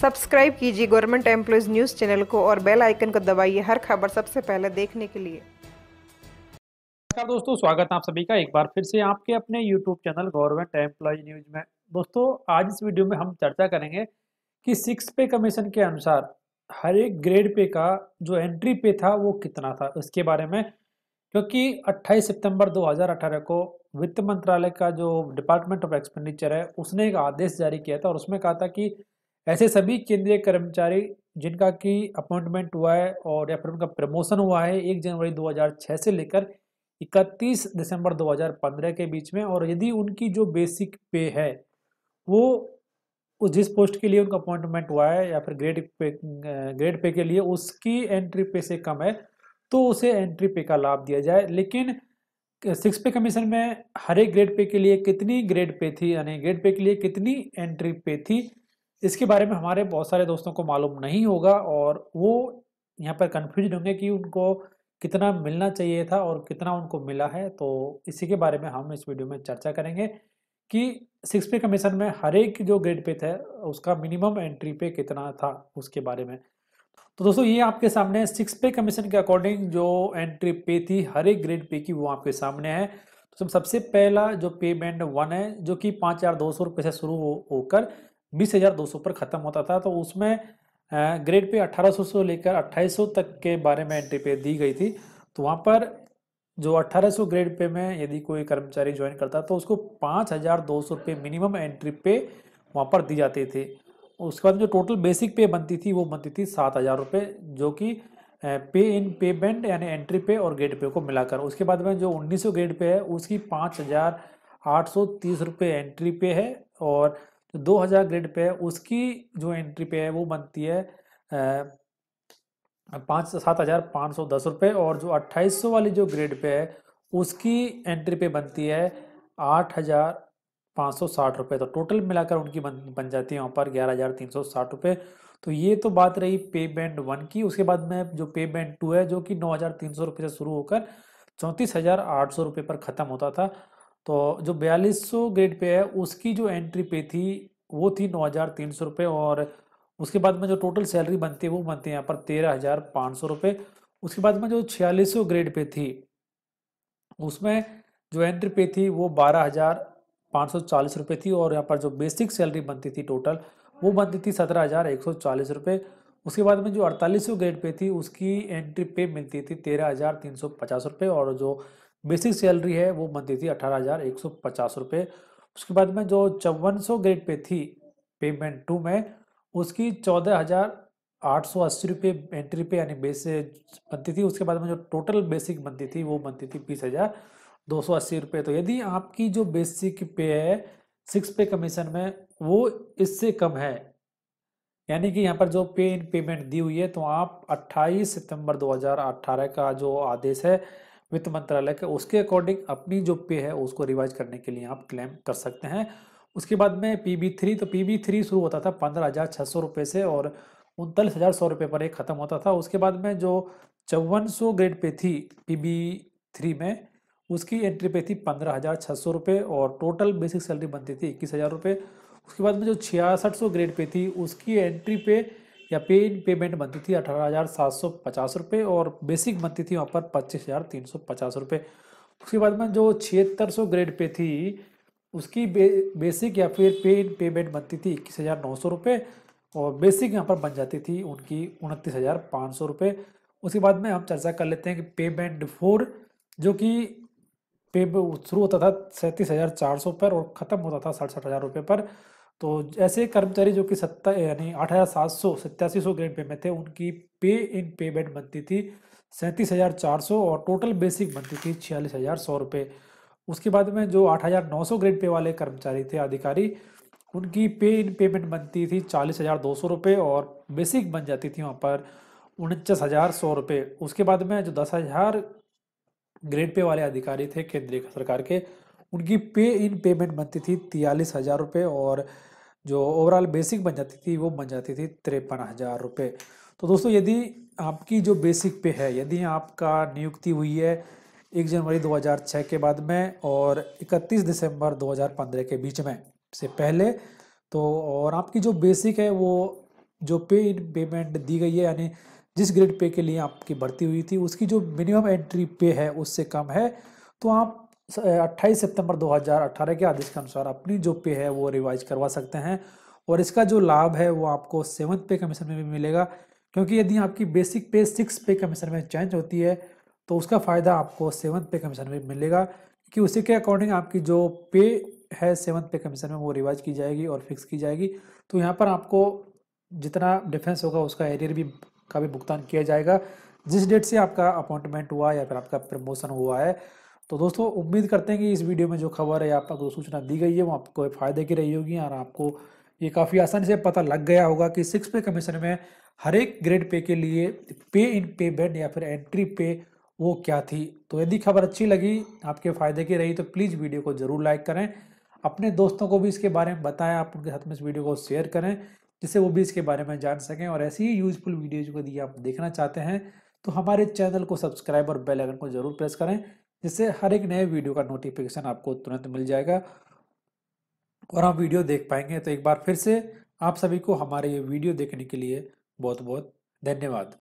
subscribe कीजिए government employees news channel को और बेल आइकन को दबाइए हर खबर सबसे पहले देखने के लिए नमस्कार दोस्तों स्वागत है आप सभी का एक बार फिर से आपके अपने YouTube channel government employees news में दोस्तों आज इस वीडियो में हम चर्चा करेंगे कि सिक्स पे कमीशन के अनुसार हर एक ग्रेड पे का जो एंट्री पे था वो कितना था उसके बारे में क्योंकि 28 सितंबर 2018 को वित्त मंत्रालय का जो डिपार्टमेंट ऑफ एक्सपेंडिचर है उसने एक आदेश जारी किया था और उसमें कहा था कि ऐसे सभी केंद्रीय कर्मचारी जिनका कि अपॉइंटमेंट हुआ है और या फिर उनका प्रमोशन हुआ है एक जनवरी 2006 से लेकर 31 दिसंबर 2015 के बीच में और यदि उनकी जो बेसिक पे है वो उस जिस पोस्ट के लिए उनका अपॉइंटमेंट हुआ है या फिर ग्रेड पे ग्रेड पे के लिए उसकी एंट्री पे से कम है तो उसे एंट्री पे का लाभ दिया जाए लेकिन सिक्स पे कमीशन में हर एक ग्रेड पे के लिए कितनी ग्रेड पे थी यानी ग्रेड पे के लिए कितनी एंट्री पे थी इसके बारे में हमारे बहुत सारे दोस्तों को मालूम नहीं होगा और वो यहाँ पर कन्फ्यूज होंगे कि उनको कितना मिलना चाहिए था और कितना उनको मिला है तो इसी के बारे में हम इस वीडियो में चर्चा करेंगे कि सिक्स पे कमीशन में हर एक जो ग्रेड पे थे उसका मिनिमम एंट्री पे कितना था उसके बारे में तो दोस्तों ये आपके सामने सिक्स पे कमीशन के अकॉर्डिंग जो एंट्री पे थी हर एक ग्रेड पे की वो आपके सामने है तो सबसे पहला जो पेमेंट वन है जो कि पाँच हज़ार दो सौ रुपये से शुरू होकर बीस हजार दो सौ पर ख़त्म होता था तो उसमें ग्रेड पे 1800 से लेकर 2800 तक के बारे में एंट्री पे दी गई थी तो वहाँ पर जो 1800 ग्रेड पे में यदि कोई कर्मचारी ज्वाइन करता तो उसको पाँच हज़ार दो सौ रुपये मिनिमम एंट्री पे वहाँ पर दी जाती थी उसके बाद जो टोटल बेसिक पे बनती थी वो बनती थी सात हज़ार रुपये जो कि पे इन पेमेंट यानी एंट्री पे और ग्रेड पे को मिलाकर उसके बाद में जो 1900 ग्रेड पे है उसकी पाँच हज़ार आठ सौ तीस रुपये एंट्री पे है और जो 2000 ग्रेड पे है उसकी जो एंट्री पे है वो बनती है पाँच सात हज़ार पाँच सौ दस रुपये और जो अट्ठाईस सौ वाली जो ग्रेड पे है उसकी एंट्री पे बनती है आठ हज़ार पाँच सौ साठ रुपये तो टोटल मिलाकर उनकी बन बन जाती है वहाँ पर ग्यारह हज़ार तीन सौ साठ रुपये तो ये तो बात रही पे बैंड वन की उसके बाद में जो पे बैंड टू है जो कि नौ हज़ार तीन सौ रुपये से शुरू होकर चौंतीस हज़ार आठ सौ रुपये पर ख़त्म होता था तो जो बयालीस सौ ग्रेड पे है उसकी जो एंट्री पे थी वो थी नौ हज़ार तीन सौ रुपये और उसके बाद में जो टोटल सैलरी बनती है वो बनती है यहाँ पर तेरह हज़ार पाँच सौ रुपये उसके बाद में जो छियालीस सौ ग्रेड पे थी उसमें जो एंट्री पे थी वो बारह हज़ार पाँच सौ चालीस रुपये थी और यहाँ पर जो बेसिक सैलरी बनती थी टोटल वो बनती थी सत्रह हज़ार एक सौ चालीस रुपये उसके बाद में जो अड़तालीस सौ ग्रेड पे थी उसकी एंट्री पे मिलती थी तेरह हज़ार तीन सौ पचास रुपये और जो बेसिक सैलरी है वो बनती थी अठारह हज़ार एक सौ पचास रुपये उसके बाद में जो चौवन सौ ग्रेड पे थी पेमेंट टू में उसकी चौदह हज़ार आठ सौ अस्सी रुपये एंट्री पे यानी बेस बनती थी उसके बाद में जो टोटल बेसिक बनती थी वो बनती थी बीस हज़ार दो सौ अस्सी रुपये तो यदि आपकी जो बेसिक पे है सिक्स पे कमीशन में वो इससे कम है यानी कि यहाँ पर जो पे इन पेमेंट दी हुई है तो आप अट्ठाईस सितंबर अट्ठारह का जो आदेश है वित्त मंत्रालय के उसके अकॉर्डिंग अपनी जो पे है उसको रिवाइज करने के लिए आप क्लेम कर सकते हैं उसके बाद में पी बी थ्री तो पी बी थ्री शुरू होता था पंद्रह हज़ार छः सौ रुपये से और उनतालीस हज़ार सौ रुपये पर एक ख़त्म होता था उसके बाद में जो चौवन सौ ग्रेड पे थी पी बी थ्री में उसकी एंट्री पे थी पंद्रह हज़ार छः सौ रुपये और टोटल बेसिक सैलरी बनती थी इक्कीस हज़ार रुपये उसके बाद में जो छियासठ सौ ग्रेड पे थी उसकी एंट्री पे या पे इन पेमेंट बनती थी अठारह हज़ार सात सौ पचास रुपये और बेसिक बनती थी वहाँ पर पच्चीस हज़ार तीन सौ पचास रुपये उसके बाद में जो छिहत्तर सौ ग्रेड पे थी उसकी बे, बेसिक या फिर पे इन पेमेंट बनती थी इक्कीस हज़ार नौ सौ रुपये और बेसिक यहाँ पर बन जाती थी उनकी उनतीस हज़ार पाँच सौ रुपये उसके बाद में हम चर्चा कर लेते हैं कि पेमेंट फोर जो कि पे शुरू होता था सैंतीस हज़ार चार सौ पर और ख़त्म होता था सड़सठ हज़ार रुपये पर तो ऐसे कर्मचारी जो कि सत्ता यानी आठ हज़ार सात सौ सत्तासी सौ ग्रेड पे में थे उनकी पे इन पेमेंट बनती थी सैंतीस हज़ार चार सौ और टोटल बेसिक बनती थी छियालीस हज़ार सौ रुपये उसके बाद में जो आठ हज़ार नौ सौ ग्रेड पे वाले कर्मचारी थे अधिकारी उनकी पे इन पेमेंट बनती थी चालीस हज़ार दो सौ रुपये और बेसिक बन जाती थी वहाँ पर उनचास हज़ार सौ रुपये उसके बाद में जो दस हज़ार ग्रेड पे वाले अधिकारी थे केंद्रीय सरकार के उनकी पे इन पेमेंट बनती थी तियालीस हज़ार रुपये और जो ओवरऑल बेसिक बन जाती थी वो बन जाती थी तिरपन हज़ार रुपये तो दोस्तों यदि आपकी जो बेसिक पे है यदि आपका नियुक्ति हुई है एक जनवरी 2006 के बाद में और 31 दिसंबर 2015 के बीच में से पहले तो और आपकी जो बेसिक है वो जो पे इन पेमेंट दी गई है यानी जिस ग्रेड पे के लिए आपकी भर्ती हुई थी उसकी जो मिनिमम एंट्री पे है उससे कम है तो आप अट्ठाईस सितंबर 2018 के आदेश के अनुसार अपनी जो पे है वो रिवाइज करवा सकते हैं और इसका जो लाभ है वो आपको सेवन्थ पे कमीशन में भी मिलेगा क्योंकि यदि आपकी बेसिक पे सिक्स पे कमीशन में चेंज होती है तो उसका फ़ायदा आपको सेवन्थ पे कमीशन में मिलेगा क्योंकि उसी के अकॉर्डिंग आपकी जो पे है सेवन्थ पे कमीशन में वो रिवाइज की जाएगी और फिक्स की जाएगी तो यहाँ पर आपको जितना डिफेंस होगा उसका एरियर भी का भी भुगतान किया जाएगा जिस डेट से आपका अपॉइंटमेंट हुआ या फिर आपका प्रमोशन हुआ है तो दोस्तों उम्मीद करते हैं कि इस वीडियो में जो खबर है आपको सूचना दी गई है वो आपको फ़ायदे की रही होगी और आपको ये काफ़ी आसानी से पता लग गया होगा कि सिक्स पे कमीशन में हर एक ग्रेड पे के लिए पे इन पे बैंड या फिर एंट्री पे वो क्या थी तो यदि खबर अच्छी लगी आपके फ़ायदे की रही तो प्लीज़ वीडियो को ज़रूर लाइक करें अपने दोस्तों को भी इसके बारे में बताएं आप उनके साथ में इस वीडियो को शेयर करें जिससे वो भी इसके बारे में जान सकें और ऐसी ही यूजफुल वीडियोज को यदि आप देखना चाहते हैं तो हमारे चैनल को सब्सक्राइब और बेल आइकन को जरूर प्रेस करें जिससे हर एक नए वीडियो का नोटिफिकेशन आपको तुरंत मिल जाएगा और आप वीडियो देख पाएंगे तो एक बार फिर से आप सभी को हमारे ये वीडियो देखने के लिए बहुत बहुत धन्यवाद